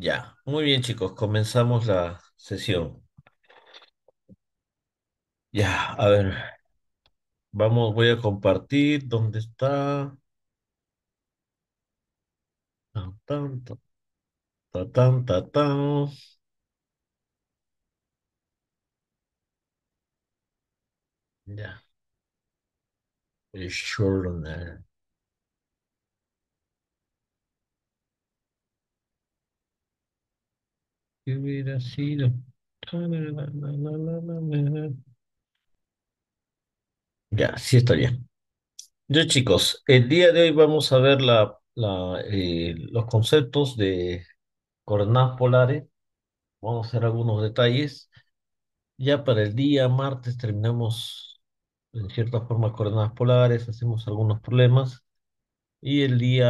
Ya, muy bien chicos, comenzamos la sesión. Ya, a ver, vamos, voy a compartir dónde está. Tan, tan, ta, ta, tan, ta, Ya, el journal. hubiera sido? Ya, sí bien. Yo, chicos, el día de hoy vamos a ver la, la, eh, los conceptos de coordenadas polares. Vamos a hacer algunos detalles. Ya para el día martes terminamos, en cierta forma, coordenadas polares, hacemos algunos problemas. Y el día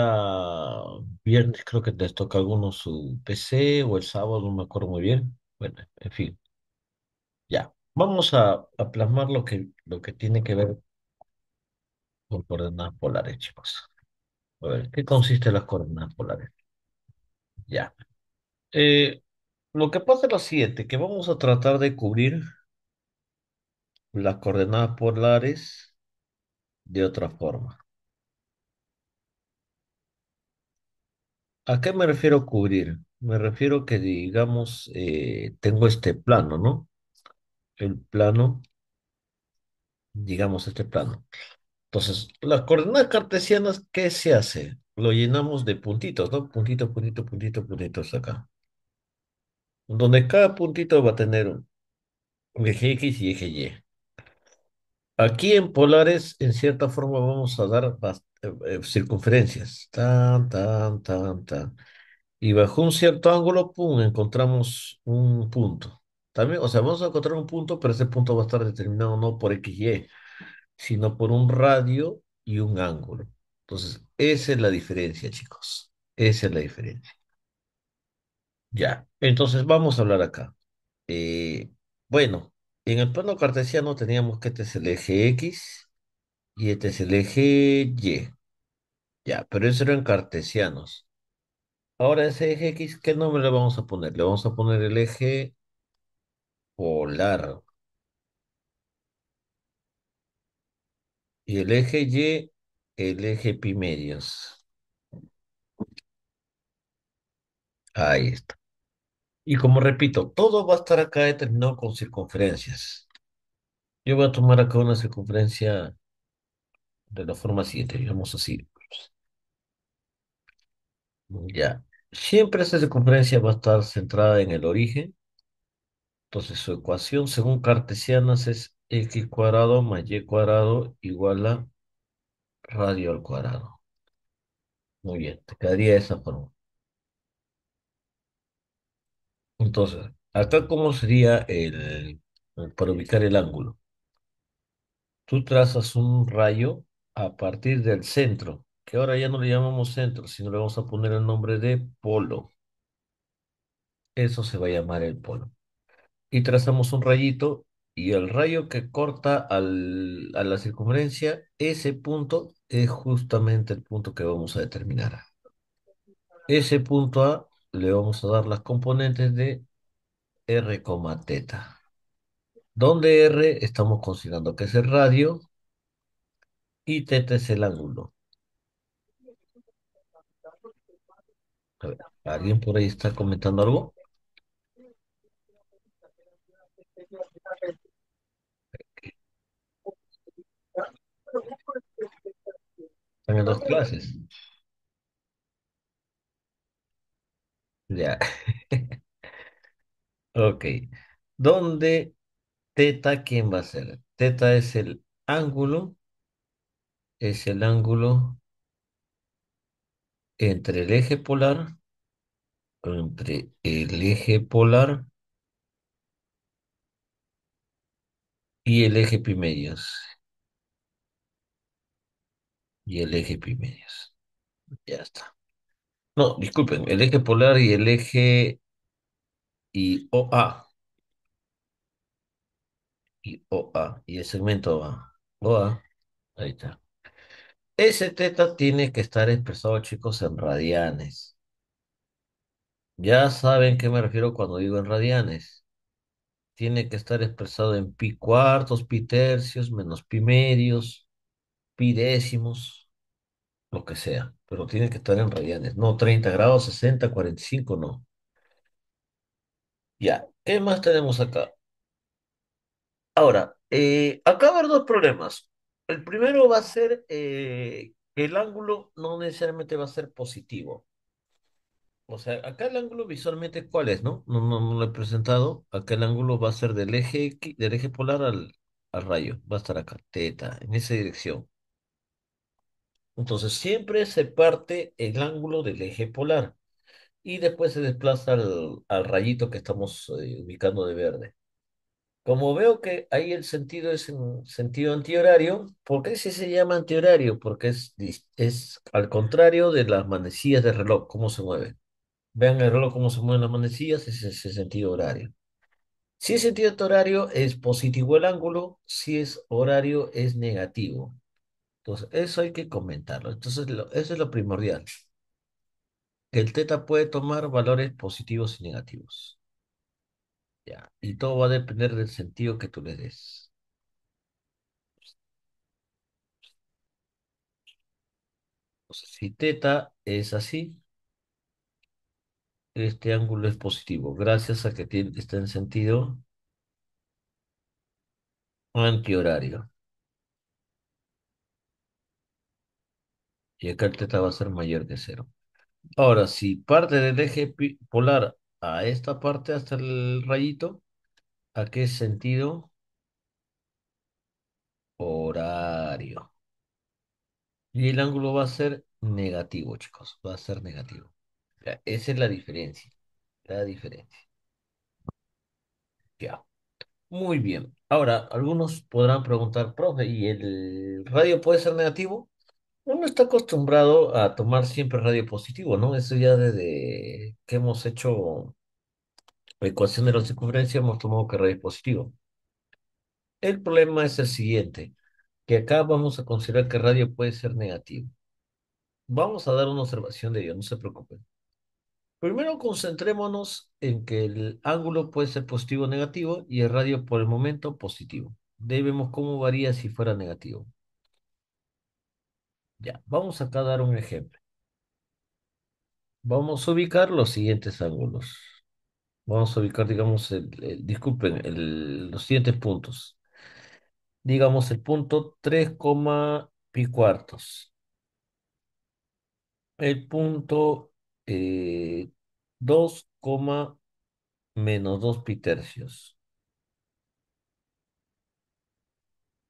viernes creo que les toca a algunos su PC o el sábado, no me acuerdo muy bien. Bueno, en fin, ya. Vamos a, plasmar lo que, lo que tiene que ver con coordenadas polares, chicos. A ver, ¿qué consiste las coordenadas polares? Ya. Eh, lo que pasa es lo siguiente, que vamos a tratar de cubrir las coordenadas polares de otra forma. ¿A qué me refiero cubrir? Me refiero que, digamos, eh, tengo este plano, ¿no? El plano, digamos, este plano. Entonces, las coordenadas cartesianas, ¿qué se hace? Lo llenamos de puntitos, ¿no? Puntito, puntito, puntito, puntitos acá. Donde cada puntito va a tener un eje X y eje Y. Aquí en Polares, en cierta forma, vamos a dar eh, eh, circunferencias. Tan, tan, tan, tan. Y bajo un cierto ángulo, pum, encontramos un punto. También, o sea, vamos a encontrar un punto, pero ese punto va a estar determinado no por XY, e, sino por un radio y un ángulo. Entonces, esa es la diferencia, chicos. Esa es la diferencia. Ya, entonces vamos a hablar acá. Eh, bueno, y en el plano cartesiano teníamos que este es el eje X y este es el eje Y. Ya, pero eso era en cartesianos. Ahora ese eje X, ¿qué nombre le vamos a poner? Le vamos a poner el eje polar. Y el eje Y, el eje pi medios. Ahí está. Y como repito, todo va a estar acá determinado con circunferencias. Yo voy a tomar acá una circunferencia de la forma siguiente, digamos así. Ya. Siempre esa circunferencia va a estar centrada en el origen. Entonces su ecuación según cartesianas es x cuadrado más y cuadrado igual a radio al cuadrado. Muy bien, te quedaría de esa forma. Entonces, acá cómo sería el, para ubicar el ángulo. Tú trazas un rayo a partir del centro, que ahora ya no le llamamos centro, sino le vamos a poner el nombre de polo. Eso se va a llamar el polo. Y trazamos un rayito y el rayo que corta a la circunferencia, ese punto es justamente el punto que vamos a determinar. Ese punto A le vamos a dar las componentes de R, teta, donde R estamos considerando que es el radio y teta es el ángulo. ¿Alguien por ahí está comentando algo? Están dos clases. Ya. Ok. ¿Dónde teta quién va a ser? Teta es el ángulo, es el ángulo entre el eje polar, entre el eje polar y el eje medios Y el eje medios Ya está. No, disculpen, el eje polar y el eje y OA. Y OA. Y el segmento A. OA. Ahí está. Ese teta tiene que estar expresado, chicos, en radianes. Ya saben qué me refiero cuando digo en radianes. Tiene que estar expresado en pi cuartos, pi tercios, menos pi medios, pi décimos lo que sea, pero tiene que estar en radianes. No 30 grados, 60, 45, no. Ya, ¿qué más tenemos acá? Ahora, eh, acá va a haber dos problemas. El primero va a ser eh, que el ángulo no necesariamente va a ser positivo. O sea, acá el ángulo visualmente, ¿cuál es? No? No, no, no lo he presentado. Acá el ángulo va a ser del eje, x, del eje polar al, al rayo. Va a estar acá, teta, en esa dirección. Entonces siempre se parte el ángulo del eje polar y después se desplaza al, rayito que estamos eh, ubicando de verde. Como veo que ahí el sentido es en sentido antihorario, ¿por qué se llama antihorario? Porque es, al contrario de las manecillas del reloj, cómo se mueven. Vean el reloj, cómo se mueven las manecillas, es ese sentido horario. Si es sentido horario, es positivo el ángulo, si es horario, es negativo eso hay que comentarlo. Entonces, eso es lo primordial. El teta puede tomar valores positivos y negativos. Ya. Y todo va a depender del sentido que tú le des. si teta es así, este ángulo es positivo, gracias a que tiene, está en sentido antihorario. y acá el teta va a ser mayor que cero. Ahora, si parte del eje polar a esta parte hasta el rayito, ¿a qué sentido? Horario. Y el ángulo va a ser negativo, chicos. Va a ser negativo. esa es la diferencia. La diferencia. Ya. Muy bien. Ahora, algunos podrán preguntar, profe, ¿y el radio puede ser negativo? Uno está acostumbrado a tomar siempre radio positivo, ¿no? Eso ya desde que hemos hecho la ecuación de la circunferencia hemos tomado que radio es positivo. El problema es el siguiente, que acá vamos a considerar que radio puede ser negativo. Vamos a dar una observación de ello, no se preocupen. Primero concentrémonos en que el ángulo puede ser positivo o negativo y el radio por el momento positivo. De ahí vemos cómo varía si fuera negativo. Ya, vamos acá a dar un ejemplo. Vamos a ubicar los siguientes ángulos. Vamos a ubicar, digamos, el, disculpen, los siguientes puntos. Digamos el punto 3, pi cuartos. El punto eh, 2, menos 2 pi tercios.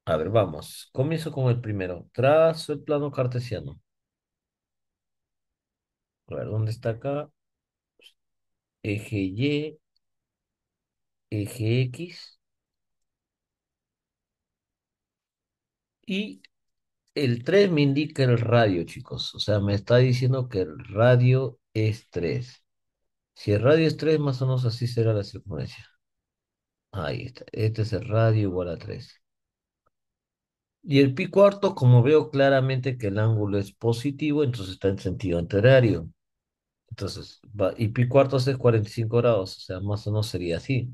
A ver, vamos. Comienzo con el primero. Trazo el plano cartesiano. A ver, ¿dónde está acá? Eje Y, eje X y el 3 me indica el radio, chicos. O sea, me está diciendo que el radio es 3. Si el radio es 3, más o menos así será la circunferencia. Ahí está. Este es el radio igual a 3. Y el pi cuarto, como veo claramente que el ángulo es positivo, entonces está en sentido antihorario. Entonces, y pi cuarto es 45 grados, o sea, más o menos sería así.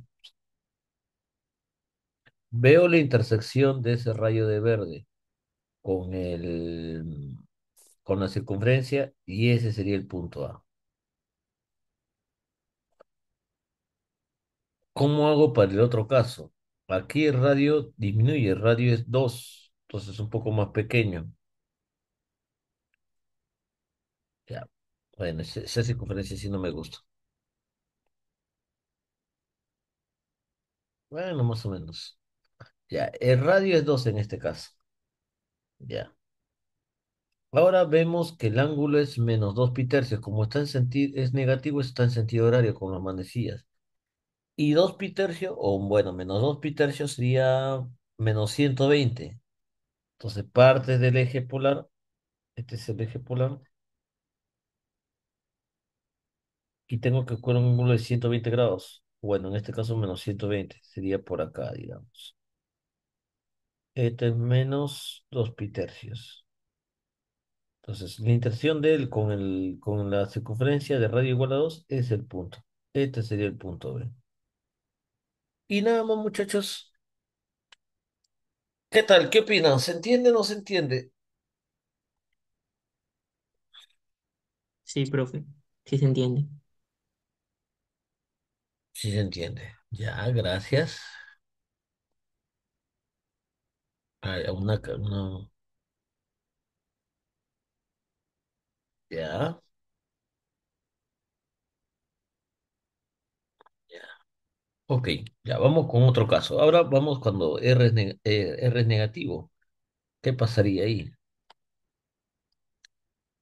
Veo la intersección de ese rayo de verde con, el, con la circunferencia y ese sería el punto A. ¿Cómo hago para el otro caso? Aquí el radio disminuye, el radio es 2. Entonces es un poco más pequeño. Ya. Bueno, esa circunferencia sí no me gusta. Bueno, más o menos. Ya, el eh, radio es 2 en este caso. Ya. Ahora vemos que el ángulo es menos 2 pi tercios. Como está en sentido, es negativo, está en sentido horario con las manecillas. Y 2 pi tercio, o bueno, menos 2 pi tercio sería menos 120. Entonces parte del eje polar, este es el eje polar, y tengo que ocurrir un ángulo de 120 grados. Bueno, en este caso menos 120, sería por acá, digamos. Este es menos 2 pi tercios. Entonces, la intersección de él con, el, con la circunferencia de radio igual a 2 es el punto. Este sería el punto B. Y nada más, muchachos. ¿Qué tal? ¿Qué opinan? ¿Se entiende o no se entiende? Sí, profe, sí se entiende. Sí se entiende. Ya, gracias. Hay una, una- ya. Ok, ya vamos con otro caso. Ahora vamos cuando eh, R es, negativo. ¿Qué pasaría ahí?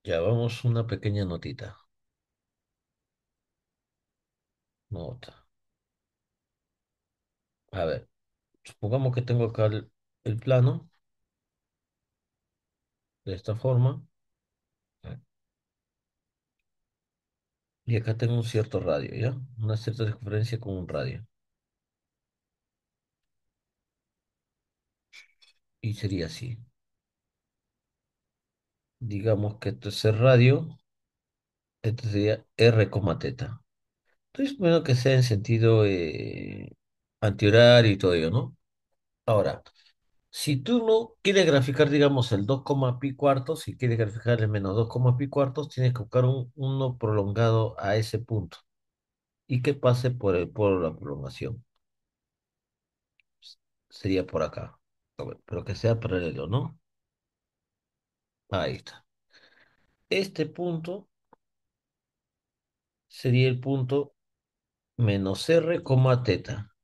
Ya vamos una pequeña notita. Nota. A ver, supongamos que tengo acá el, plano de esta forma y acá tengo un cierto radio, ¿ya? Una cierta diferencia con un radio. y sería así. Digamos que esto es el radio, esto sería R, teta. Entonces, bueno, que sea en sentido eh, antihorario y todo ello, ¿no? Ahora, si tú no quieres graficar, digamos, el 2, pi cuartos, si quieres graficar el menos 2, pi cuartos, tienes que buscar un 1 prolongado a ese punto y que pase por, el, por la prolongación. Sería por acá pero que sea paralelo, ¿no? Ahí está. Este punto sería el punto menos R, teta.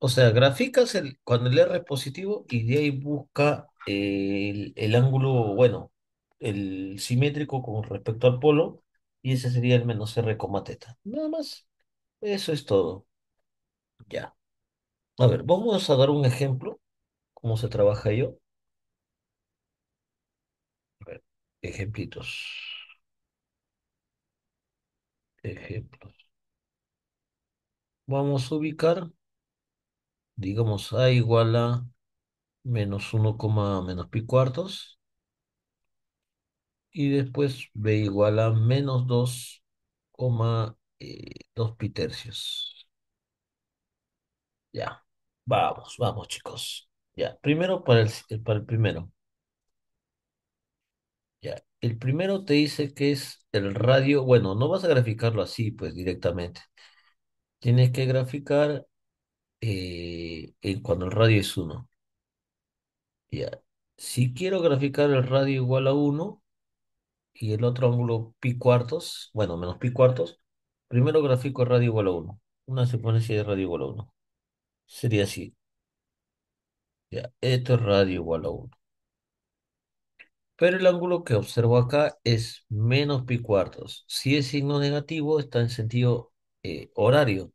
O sea, graficas el, cuando el R es positivo y de ahí busca el, el ángulo, bueno, el simétrico con respecto al polo, y ese sería el menos R, teta. Nada más. Eso es todo. Ya. A ver, vamos a dar un ejemplo, cómo se trabaja yo. ejemplitos. Ejemplos. Vamos a ubicar, digamos, A igual a menos 1, menos pi cuartos. Y después B igual a menos 2, eh, pi tercios. Ya. Vamos, vamos, chicos. Ya, primero para el, para el primero. Ya, el primero te dice que es el radio. Bueno, no vas a graficarlo así, pues directamente. Tienes que graficar eh, cuando el radio es 1. Ya, si quiero graficar el radio igual a 1 y el otro ángulo pi cuartos, bueno, menos pi cuartos, primero grafico el radio igual a 1. Una secuencia de radio igual a 1. Sería así. Ya, esto es radio igual a 1. Pero el ángulo que observo acá es menos pi cuartos. Si es signo negativo, está en sentido eh, horario.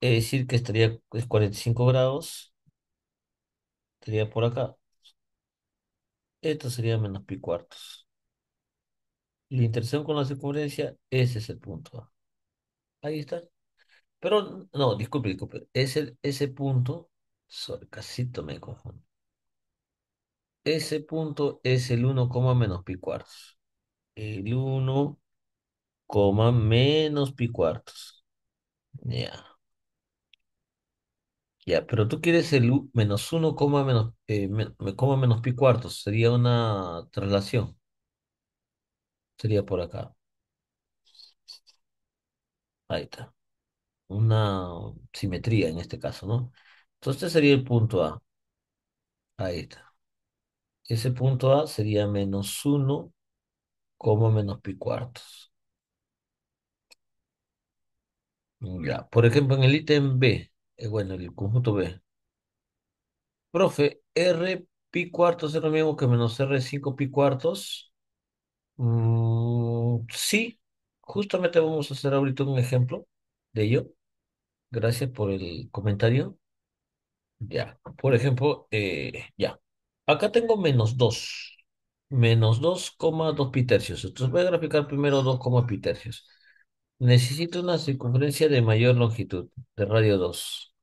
Es decir, que estaría 45 grados. Estaría por acá. Esto sería menos pi cuartos. La intersección con la circunferencia, ese es el punto A. Ahí está. Pero no, disculpe, disculpe. Ese, ese punto, casito me confundo. Ese punto es el 1, menos pi cuartos. El 1, menos pi cuartos. Ya. Ya, pero tú quieres el menos 1, menos, eh, me- coma menos pi cuartos. Sería una traslación Sería por acá. Ahí está una simetría en este caso, ¿no? Entonces este sería el punto A. Ahí está. Ese punto A sería menos 1, como menos pi cuartos. Ya, por ejemplo, en el ítem B, eh, bueno, el conjunto B. Profe, R pi cuartos es lo mismo que menos R5 pi cuartos. Mm, sí, justamente vamos a hacer ahorita un ejemplo de ello. Gracias por el comentario. Ya, por ejemplo, eh, ya. Acá tengo menos 2. Menos 2,2 pi tercios Entonces voy a graficar primero 2, tercios Necesito una circunferencia de mayor longitud, de radio 2.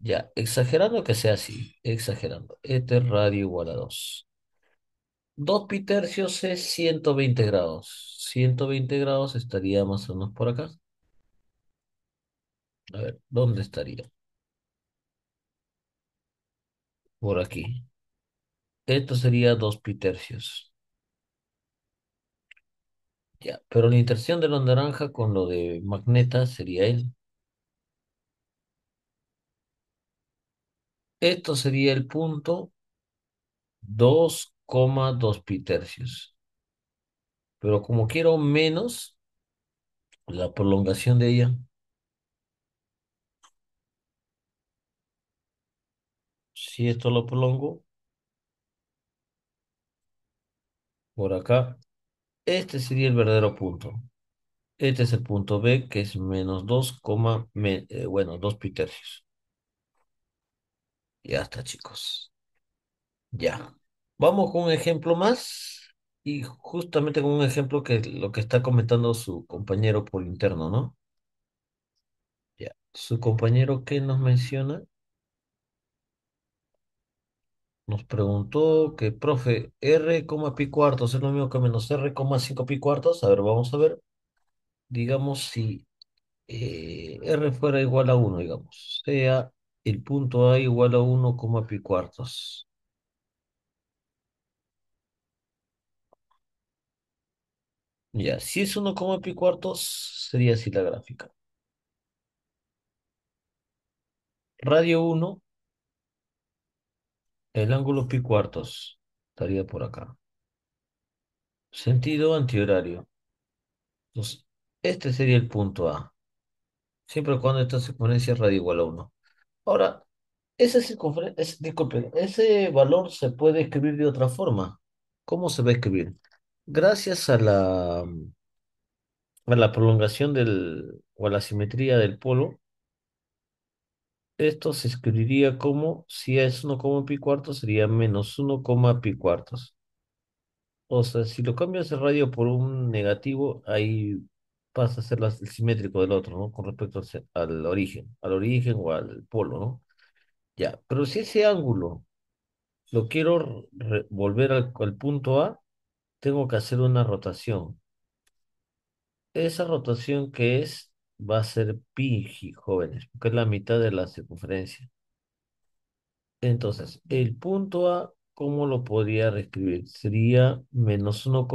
Ya, exagerando que sea así, exagerando. Este radio igual a 2. 2 pi tercios es 120 grados. 120 grados estaría más o menos por acá. A ver, ¿dónde estaría? Por aquí. Esto sería 2 pi tercios. Ya, pero la intersección de la naranja con lo de magneta sería él. Esto sería el punto 2,2 pi tercios. Pero como quiero menos la prolongación de ella, si esto lo prolongo por acá, este sería el verdadero punto. Este es el punto B, que es menos 2, eh, bueno, 2 pi tercios. Ya está, chicos. Ya. Vamos con un ejemplo más. Y justamente con un ejemplo que lo que está comentando su compañero por interno, ¿no? Ya. Su compañero que nos menciona. Nos preguntó que, profe, R, pi cuartos es lo mismo que menos R, 5 pi cuartos. A ver, vamos a ver. Digamos si eh, R fuera igual a 1, digamos. Sea el punto A igual a 1, pi cuartos. Ya, si es 1, pi cuartos, sería así la gráfica. Radio 1 el ángulo pi cuartos estaría por acá. Sentido antihorario. Entonces, este sería el punto A. Siempre cuando esta circunferencia es igual a 1. Ahora, ese, ese valor se puede escribir de otra forma. ¿Cómo se va a escribir? Gracias a la, a la prolongación del, o a la simetría del polo, esto se escribiría como, si es 1, pi cuartos, sería menos 1, pi cuartos. O sea, si lo cambio el radio por un negativo, ahí pasa a ser el simétrico del otro, ¿no? Con respecto al, origen, al origen o al polo, ¿no? Ya, pero si ese ángulo lo quiero volver al punto A, tengo que hacer una rotación. Esa rotación que es Va a ser pi, jóvenes, porque es la mitad de la circunferencia. Entonces, el punto A, ¿cómo lo podría reescribir? Sería menos 1,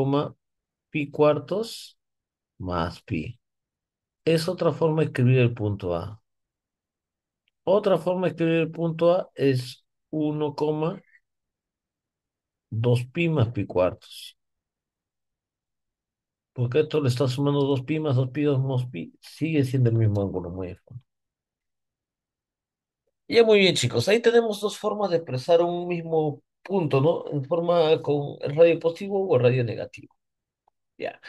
pi cuartos más pi. Es otra forma de escribir el punto A. Otra forma de escribir el punto A es 1, 2 pi más pi cuartos. Porque esto le está sumando dos pi más dos pi, dos más pi. Sigue siendo el mismo ángulo muy fondo. Ya muy bien, chicos. Ahí tenemos dos formas de expresar un mismo punto, ¿no? En forma con el radio positivo o el radio negativo. Ya.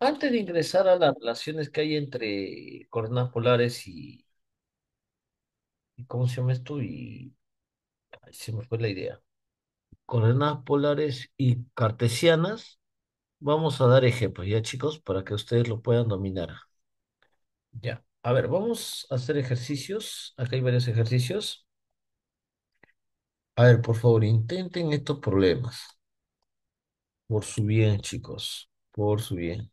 Antes de ingresar a las relaciones que hay entre coordenadas polares y... ¿Cómo se llama esto? Y... ahí se me fue la idea. Coordenadas polares y cartesianas Vamos a dar ejemplos, ya chicos, para que ustedes lo puedan dominar. Ya, a ver, vamos a hacer ejercicios. Acá hay varios ejercicios. A ver, por favor, intenten estos problemas. Por su bien, chicos, por su bien.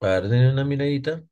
A ver, una miradita.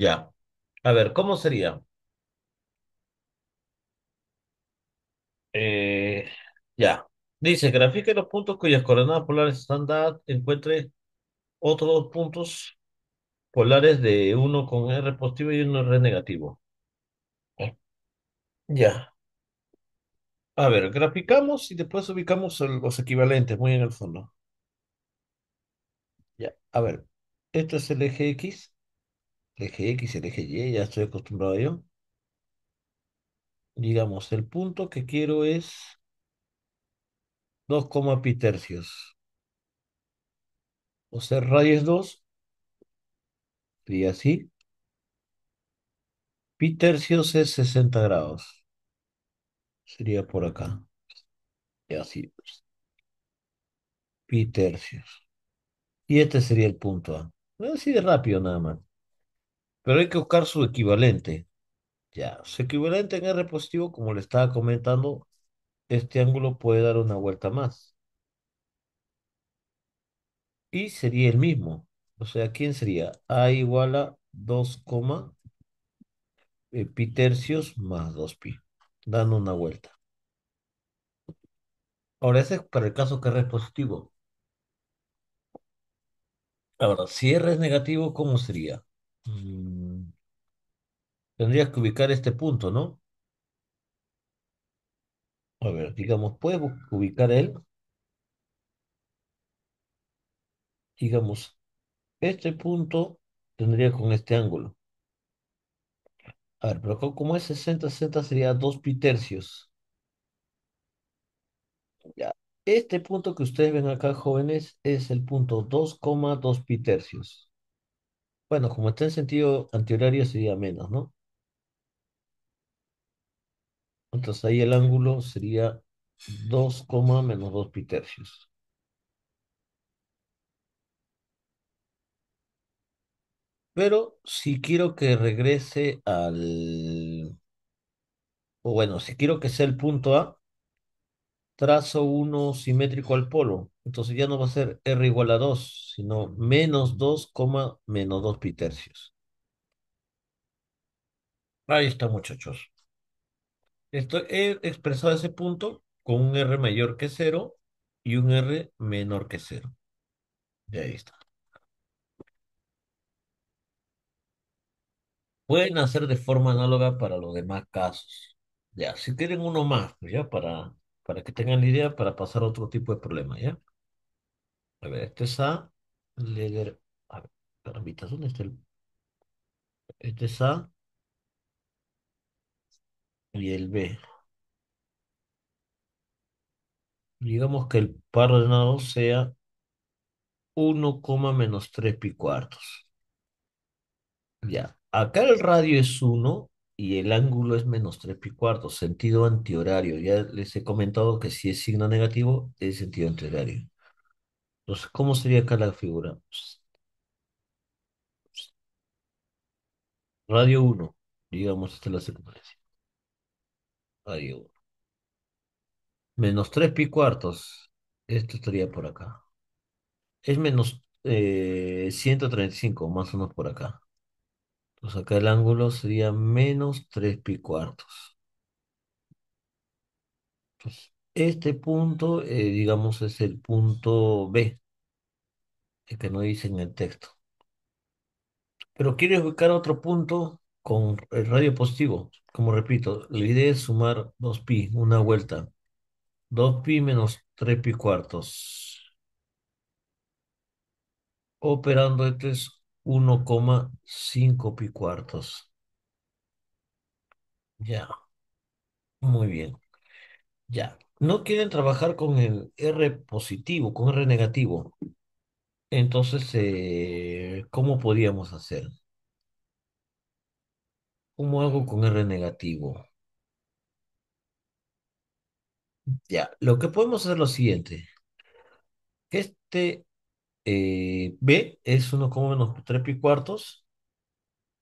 Ya. A ver, ¿cómo sería? Eh, ya. Dice, grafique los puntos cuyas coordenadas polares están dadas, encuentre otros dos puntos polares de uno con R positivo y uno R negativo. Ya. A ver, graficamos y después ubicamos los equivalentes muy en el fondo. Ya. A ver, este es el eje X el eje X, el eje Y, ya estoy acostumbrado a ello. Digamos, el punto que quiero es 2, pi tercios. O sea, radio 2. Sería así. Pi tercios es 60 grados. Sería por acá. Y así. Pi tercios. Y este sería el punto A. Así de rápido nada más. Pero hay que buscar su equivalente. Ya, su equivalente en R positivo, como le estaba comentando, este ángulo puede dar una vuelta más. Y sería el mismo. O sea, ¿quién sería? A igual a 2, eh, pi tercios más 2pi, dando una vuelta. Ahora, ese es para el caso que R es positivo. Ahora, si R es negativo, ¿cómo sería? Tendrías que ubicar este punto, ¿no? A ver, digamos, puedes ubicar él. Digamos, este punto tendría con este ángulo. A ver, pero como es 60, 60 sería 2 pi tercios. Ya. Este punto que ustedes ven acá, jóvenes, es el punto 2,2 pi tercios. Bueno, como está en sentido antihorario sería menos, ¿no? Entonces ahí el ángulo sería 2, menos 2 pi tercios. Pero si quiero que regrese al... O bueno, si quiero que sea el punto A, trazo uno simétrico al polo. Entonces ya no va a ser R igual a 2, sino menos 2, menos 2 pi tercios. Ahí está, muchachos. Esto, he expresado ese punto con un R mayor que 0 y un R menor que 0. Y ahí está. Pueden hacer de forma análoga para los demás casos. Ya, si quieren uno más, pues ya, para, para que tengan la idea, para pasar a otro tipo de problema, ¿ya? A ver, este es A, a ver, ¿dónde está el? Este es A, y el B. Digamos que el par ordenado sea 1, menos 3 pi cuartos. Ya, acá el radio es 1 y el ángulo es menos 3 pi cuartos, sentido antihorario. Ya les he comentado que si es signo negativo, es sentido antihorario. Entonces, ¿cómo sería acá la figura? Radio 1, digamos, esta es la secundaria Menos 3 pi cuartos. Esto estaría por acá. Es menos 135, eh, más o menos por acá. Entonces acá el ángulo sería menos 3 pi cuartos. Entonces, este punto, eh, digamos, es el punto B, el que no dice en el texto. Pero quieres ubicar otro punto con el radio positivo como repito, la idea es sumar 2pi, una vuelta. 2pi menos 3pi cuartos. Operando esto es 1,5pi cuartos. Ya. Muy bien. Ya. No quieren trabajar con el R positivo, con R negativo. Entonces, eh, ¿cómo podríamos hacer? ¿Cómo hago con R negativo? Ya, lo que podemos hacer es lo siguiente. este eh, B es 1, menos 3 pi cuartos.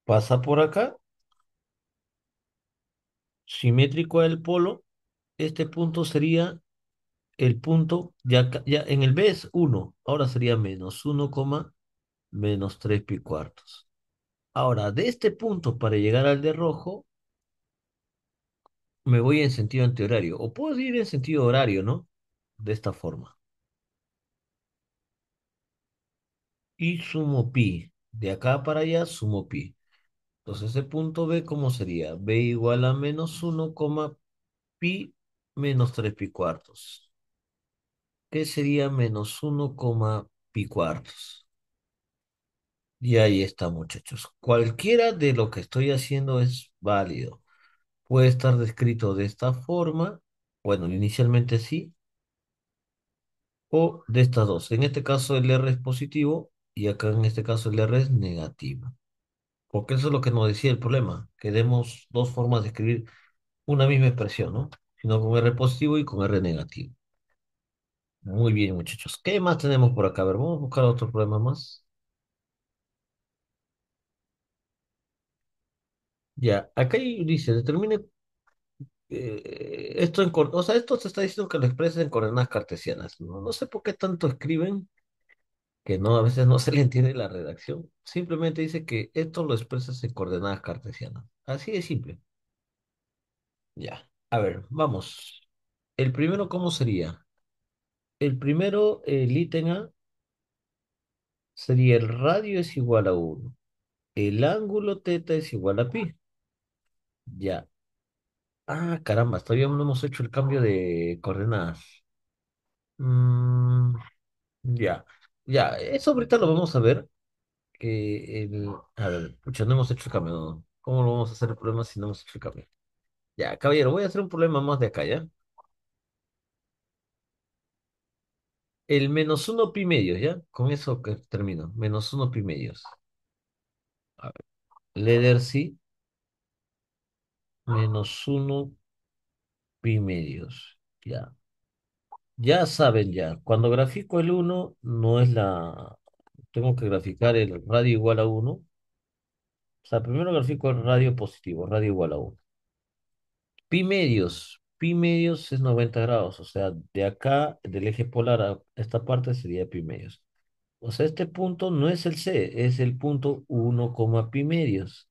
Pasa por acá. Simétrico al polo. Este punto sería el punto, ya, ya en el B es 1, ahora sería menos 1, menos 3 pi cuartos. Ahora, de este punto para llegar al de rojo, me voy en sentido antihorario. O puedo ir en sentido horario, ¿no? De esta forma. Y sumo pi. De acá para allá sumo pi. Entonces, ese punto B, ¿cómo sería? B igual a menos 1, pi menos 3 pi cuartos. ¿Qué sería menos 1, pi cuartos? Y ahí está, muchachos. Cualquiera de lo que estoy haciendo es válido. Puede estar descrito de esta forma, bueno, inicialmente sí, o de estas dos. En este caso el R es positivo y acá en este caso el R es negativo. Porque eso es lo que nos decía el problema, que demos dos formas de escribir una misma expresión, ¿no? Sino con R positivo y con R negativo. Muy bien, muchachos. ¿Qué más tenemos por acá? A ver, vamos a buscar otro problema más. Ya, acá dice, determine eh, esto en, o sea, esto se está diciendo que lo expresa en coordenadas cartesianas. No, sé por qué tanto escriben, que no, a veces no se le entiende la redacción. Simplemente dice que esto lo expresas en coordenadas cartesianas. Así de simple. Ya. A ver, vamos. El primero, ¿cómo sería? El primero, el ítem A, sería el radio es igual a 1. El ángulo teta es igual a pi. Ya. Ah, caramba, todavía no hemos hecho el cambio de coordenadas. Mm, ya. Ya, eso ahorita lo vamos a ver. Que eh, el... A no hemos hecho el cambio. ¿Cómo lo vamos a hacer el problema si no hemos hecho el cambio? Ya, caballero, voy a hacer un problema más de acá, ¿ya? El menos uno pi medios, ¿ya? Con eso que termino. Menos uno pi medios. A ver. Letter sí menos 1 pi medios. Ya. Ya saben ya, cuando grafico el 1 no es la... Tengo que graficar el radio igual a 1. O sea, primero grafico el radio positivo, radio igual a 1. Pi medios. Pi medios es 90 grados, o sea, de acá, del eje polar a esta parte sería pi medios. O sea, este punto no es el C, es el punto 1, pi medios.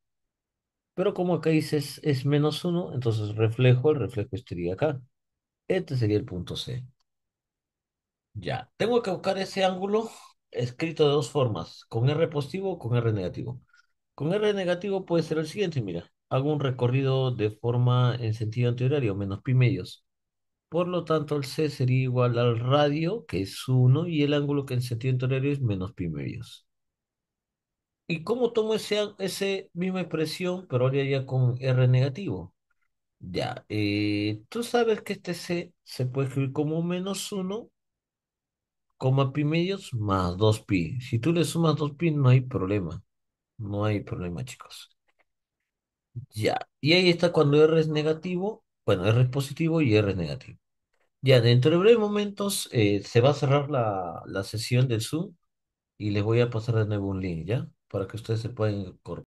Pero como acá dices es menos 1, entonces reflejo, el reflejo estaría acá. Este sería el punto C. Ya, tengo que buscar ese ángulo escrito de dos formas, con R positivo o con R negativo. Con R negativo puede ser el siguiente, mira, hago un recorrido de forma en sentido antihorario, menos pi medios. Por lo tanto, el C sería igual al radio, que es 1, y el ángulo que en sentido antihorario es menos pi medios. ¿Y cómo tomo esa ese misma expresión, pero ahora ya con R negativo? Ya, eh, tú sabes que este C se puede escribir como menos 1, coma pi medios más 2pi. Si tú le sumas 2pi no hay problema. No hay problema, chicos. Ya, y ahí está cuando R es negativo, bueno, R es positivo y R es negativo. Ya, dentro de breves momentos eh, se va a cerrar la, la sesión del Zoom y les voy a pasar de nuevo un link, ¿ya? para que ustedes se puedan incorporar.